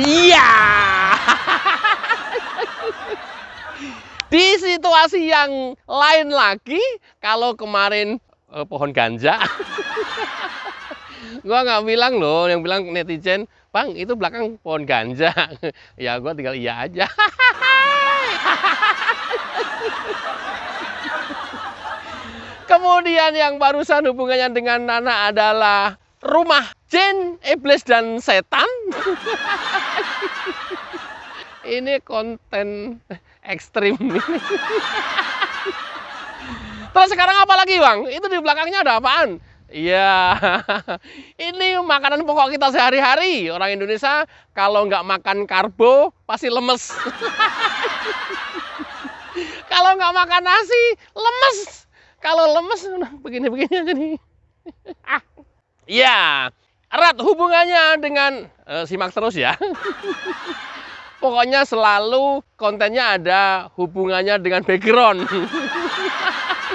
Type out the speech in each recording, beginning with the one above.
Iya. Di situasi yang lain lagi, kalau kemarin eh, pohon ganja, gua nggak bilang loh, yang bilang netizen, bang itu belakang pohon ganja, ya gua tinggal iya aja. Kemudian yang barusan hubungannya dengan Nana adalah rumah jin, iblis dan setan. ini konten ekstrim Terus sekarang apa lagi bang? Itu di belakangnya ada apaan? Iya, ini makanan pokok kita sehari-hari. Orang Indonesia kalau nggak makan karbo pasti lemes. kalau nggak makan nasi lemes. Kalau lemes begini-begini aja nih. ah. Iya, erat hubungannya dengan uh, eh, simak terus ya. Pokoknya selalu kontennya ada hubungannya dengan background.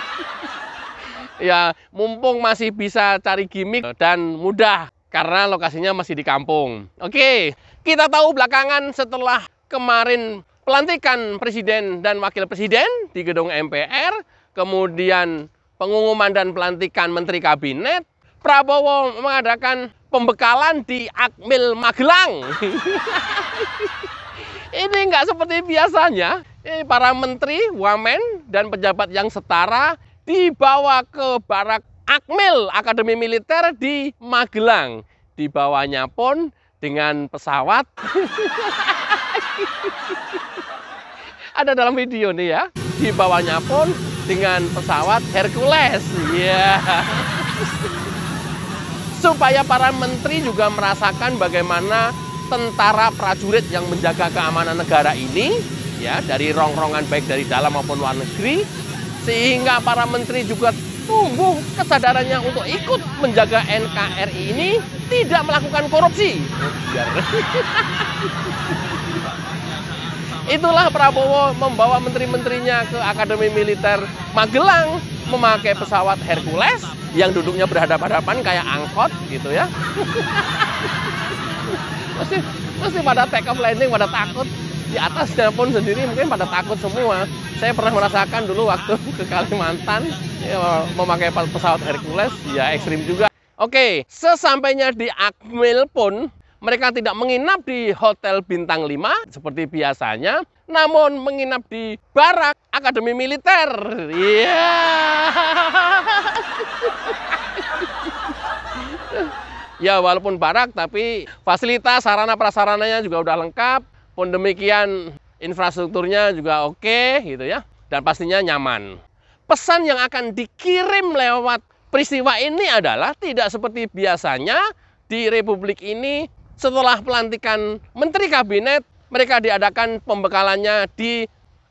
ya, mumpung masih bisa cari gimmick dan mudah karena lokasinya masih di kampung. Oke, kita tahu belakangan setelah kemarin pelantikan presiden dan wakil presiden di gedung MPR, kemudian pengumuman dan pelantikan menteri kabinet, Prabowo mengadakan pembekalan di Akmil Magelang. ini nggak seperti biasanya. Ini para menteri, wamen, dan pejabat yang setara dibawa ke barak Akmil Akademi Militer di Magelang. Dibawanya pun dengan pesawat. Ada dalam video nih ya. Dibawanya pun dengan pesawat Hercules. Iya. Yeah. supaya para menteri juga merasakan bagaimana tentara prajurit yang menjaga keamanan negara ini ya dari rongrongan baik dari dalam maupun luar negeri sehingga para menteri juga tumbuh kesadarannya untuk ikut menjaga NKRI ini tidak melakukan korupsi. Itulah Prabowo membawa menteri-menterinya ke Akademi Militer Magelang memakai pesawat Hercules yang duduknya berhadapan-hadapan kayak angkot gitu ya. pasti pasti pada take off landing pada takut di atas pun sendiri mungkin pada takut semua. Saya pernah merasakan dulu waktu ke Kalimantan ya, memakai pesawat Hercules ya ekstrim juga. Oke, sesampainya di Akmil pun mereka tidak menginap di hotel bintang 5 seperti biasanya namun menginap di barak akademi militer. Iya. Yeah. ya walaupun barak tapi fasilitas sarana prasarananya juga udah lengkap, pun demikian infrastrukturnya juga oke okay, gitu ya dan pastinya nyaman. Pesan yang akan dikirim lewat peristiwa ini adalah tidak seperti biasanya di republik ini setelah pelantikan menteri kabinet mereka diadakan pembekalannya di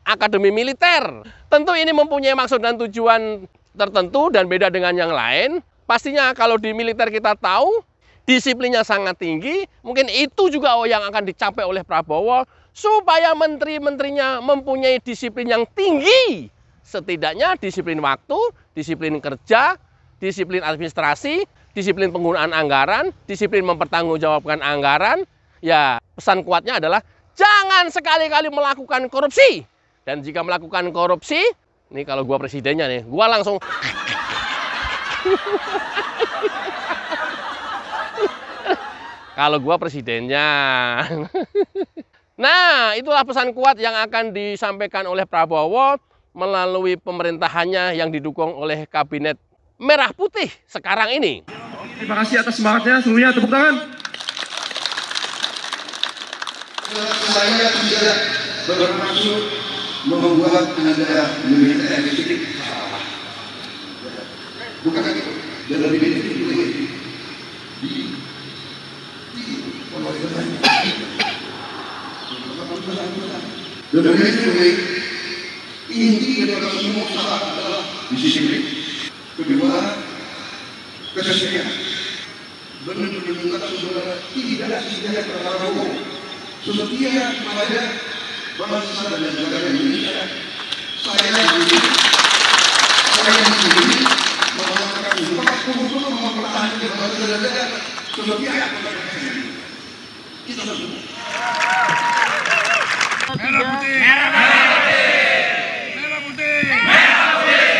akademi militer. Tentu ini mempunyai maksud dan tujuan tertentu dan beda dengan yang lain. Pastinya kalau di militer kita tahu disiplinnya sangat tinggi, mungkin itu juga yang akan dicapai oleh Prabowo supaya menteri-menterinya mempunyai disiplin yang tinggi. Setidaknya disiplin waktu, disiplin kerja, disiplin administrasi, disiplin penggunaan anggaran, disiplin mempertanggungjawabkan anggaran. Ya, pesan kuatnya adalah Jangan sekali-kali melakukan korupsi. Dan jika melakukan korupsi, ini kalau gua presidennya nih, gua langsung kalau gua presidennya. nah, itulah pesan kuat yang akan disampaikan oleh Prabowo melalui pemerintahannya yang didukung oleh kabinet merah putih sekarang ini. Terima kasih atas semangatnya, semuanya, tepuk tangan. saya tidak bermaksud membuat anda Indonesia efektif Bukan itu. Dan lebih penting itu lagi. Di dan dari itu inti daripada semua salah adalah disiplin. Kedua, kesetiaan. Benar-benar saudara tidak ada perkara hukum setia kepada bangsa dan negara Indonesia, saya ini, saya sendiri mengeluarkan empat untuk mempertahankan bangsa dan negara setia kepada kita semua. Merah putih. Merah putih. Merah putih.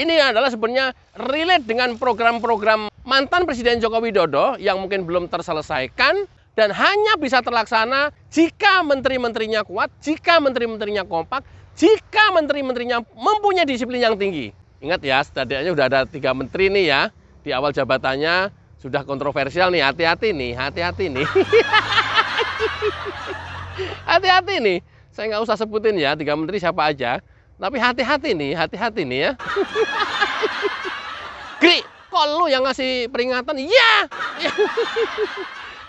Ini adalah sebenarnya relate dengan program-program mantan Presiden Joko Widodo yang mungkin belum terselesaikan dan hanya bisa terlaksana jika menteri-menterinya kuat, jika menteri-menterinya kompak, jika menteri-menterinya mempunyai disiplin yang tinggi. Ingat ya, setidaknya sudah ada tiga menteri nih ya di awal jabatannya sudah kontroversial nih, hati-hati nih, hati-hati nih. hati-hati nih. Saya nggak usah sebutin ya tiga menteri siapa aja, tapi hati-hati nih, hati-hati nih ya. Gri, kok lu yang ngasih peringatan? Iya.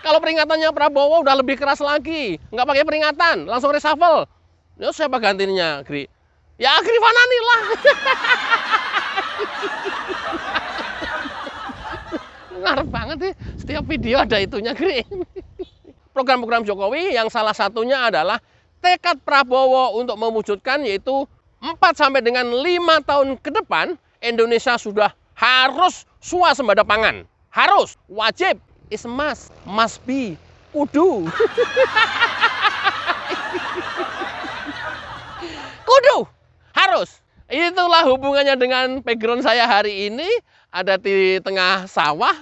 Kalau peringatannya Prabowo udah lebih keras lagi, nggak pakai peringatan, langsung reshuffle. Ya siapa gantinya, Gri? Ya Kri Fanani lah. Ngarep banget sih, setiap video ada itunya, Gri. Program-program Jokowi yang salah satunya adalah tekad Prabowo untuk mewujudkan yaitu 4 sampai dengan 5 tahun ke depan Indonesia sudah harus swasembada pangan. Harus, wajib is must, must be, kudu. kudu, harus. Itulah hubungannya dengan background saya hari ini. Ada di tengah sawah,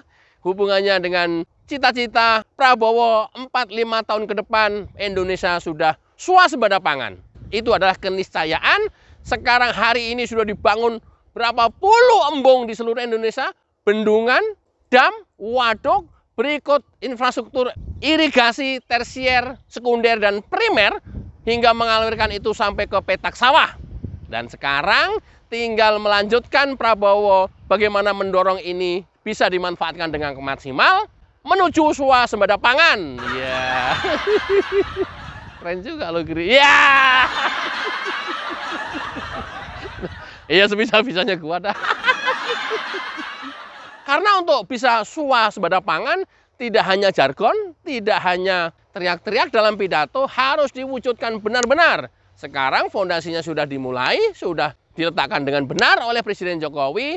hubungannya dengan cita-cita Prabowo 4-5 tahun ke depan Indonesia sudah swasembada pangan. Itu adalah keniscayaan. Sekarang hari ini sudah dibangun berapa puluh embung di seluruh Indonesia, bendungan, dam, waduk, berikut infrastruktur irigasi tersier, sekunder, dan primer hingga mengalirkan itu sampai ke petak sawah. Dan sekarang tinggal melanjutkan Prabowo bagaimana mendorong ini bisa dimanfaatkan dengan maksimal menuju swasembada pangan. Ya, Yeah. Keren juga lo Giri. Iya. Yeah. Iya sebisa-bisanya gua dah. Karena untuk bisa swasembada pangan tidak hanya jargon, tidak hanya teriak-teriak dalam pidato harus diwujudkan benar-benar. Sekarang fondasinya sudah dimulai, sudah diletakkan dengan benar oleh Presiden Jokowi.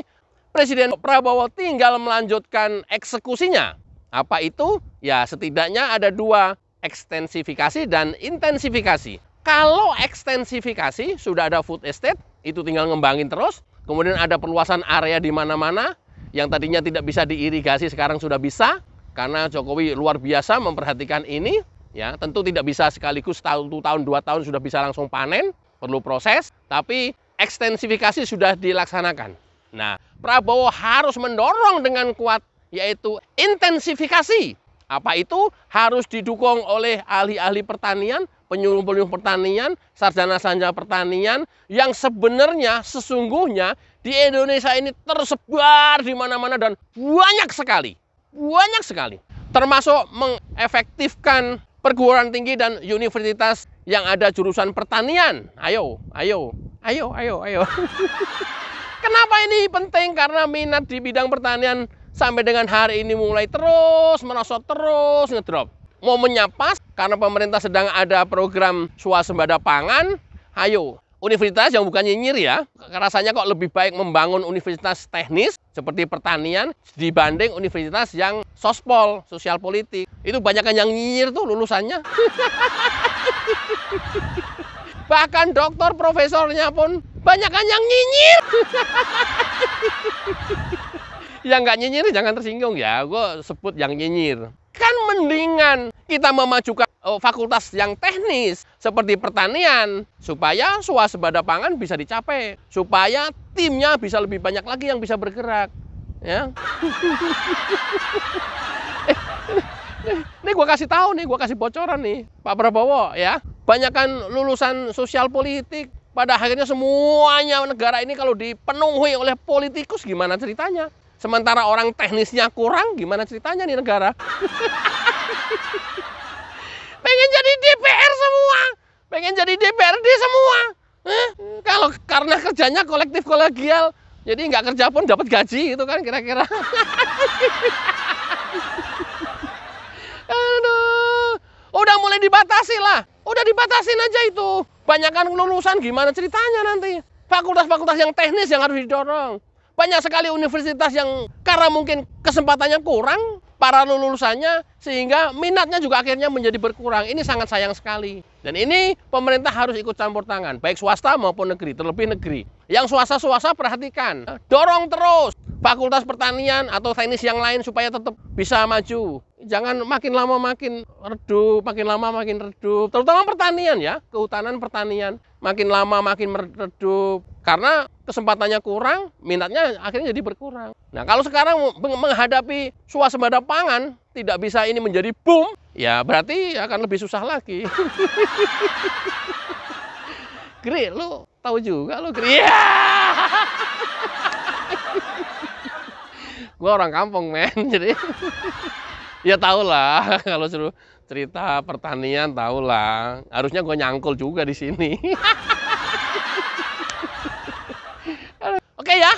Presiden Prabowo tinggal melanjutkan eksekusinya. Apa itu? Ya setidaknya ada dua, ekstensifikasi dan intensifikasi. Kalau ekstensifikasi sudah ada food estate, itu tinggal ngembangin terus. Kemudian ada perluasan area di mana-mana, yang tadinya tidak bisa diirigasi sekarang sudah bisa karena Jokowi luar biasa memperhatikan ini ya tentu tidak bisa sekaligus tahun tahun dua tahun sudah bisa langsung panen perlu proses tapi ekstensifikasi sudah dilaksanakan nah Prabowo harus mendorong dengan kuat yaitu intensifikasi apa itu? Harus didukung oleh ahli-ahli pertanian, penyuluh-penyuluh pertanian, sarjana-sarjana pertanian yang sebenarnya sesungguhnya di Indonesia ini tersebar di mana-mana dan banyak sekali. Banyak sekali. Termasuk mengefektifkan perguruan tinggi dan universitas yang ada jurusan pertanian. Ayo, ayo, ayo, ayo, ayo. Kenapa ini penting? Karena minat di bidang pertanian sampai dengan hari ini mulai terus merosot terus ngedrop. mau menyapas karena pemerintah sedang ada program swasembada pangan. Ayo, universitas yang bukan nyinyir ya, rasanya kok lebih baik membangun universitas teknis seperti pertanian dibanding universitas yang sospol, sosial politik. Itu banyak yang nyinyir tuh lulusannya. Bahkan dokter profesornya pun banyak yang nyinyir. yang nggak nyinyir jangan tersinggung ya gue sebut yang nyinyir kan mendingan kita memajukan oh, fakultas yang teknis seperti pertanian supaya swasembada pangan bisa dicapai supaya timnya bisa lebih banyak lagi yang bisa bergerak ya eh, eh, ini gue kasih tahu nih gue kasih bocoran nih Pak Prabowo ya banyakkan lulusan sosial politik pada akhirnya semuanya negara ini kalau dipenuhi oleh politikus gimana ceritanya Sementara orang teknisnya kurang, gimana ceritanya nih negara? Pengen jadi DPR semua. Pengen jadi DPRD semua. Eh, kalau karena kerjanya kolektif kolegial, jadi nggak kerja pun dapat gaji gitu kan kira-kira. Aduh, udah mulai dibatasi lah. Udah dibatasin aja itu. Banyakan lulusan gimana ceritanya nanti. Fakultas-fakultas yang teknis yang harus didorong. Banyak sekali universitas yang karena mungkin kesempatannya kurang, para lulusannya sehingga minatnya juga akhirnya menjadi berkurang. Ini sangat sayang sekali. Dan ini pemerintah harus ikut campur tangan, baik swasta maupun negeri, terlebih negeri. Yang swasta-swasta perhatikan, dorong terus fakultas pertanian atau teknis yang lain supaya tetap bisa maju. Jangan makin lama makin redup, makin lama makin redup. Terutama pertanian ya, kehutanan pertanian. Makin lama makin redup. Karena kesempatannya kurang, minatnya akhirnya jadi berkurang. Nah, kalau sekarang menghadapi suasembada pangan, tidak bisa ini menjadi boom, ya berarti akan lebih susah lagi. Gri, lu tahu juga lu Gri. Yeah! Gue orang kampung, men. Jadi ya tau lah kalau suruh cerita pertanian tau lah. Harusnya gue nyangkul juga di sini.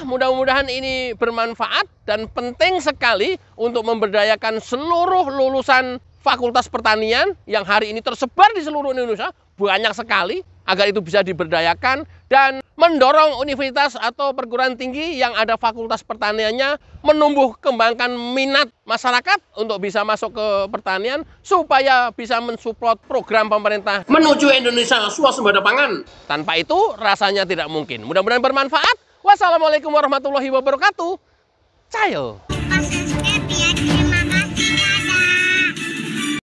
mudah-mudahan ini bermanfaat dan penting sekali untuk memberdayakan seluruh lulusan Fakultas Pertanian yang hari ini tersebar di seluruh Indonesia, banyak sekali agar itu bisa diberdayakan dan mendorong universitas atau perguruan tinggi yang ada fakultas pertaniannya menumbuh kembangkan minat masyarakat untuk bisa masuk ke pertanian supaya bisa mensupport program pemerintah menuju Indonesia swasembada pangan. Tanpa itu rasanya tidak mungkin. Mudah-mudahan bermanfaat. Wassalamualaikum warahmatullahi wabarakatuh. Cayo.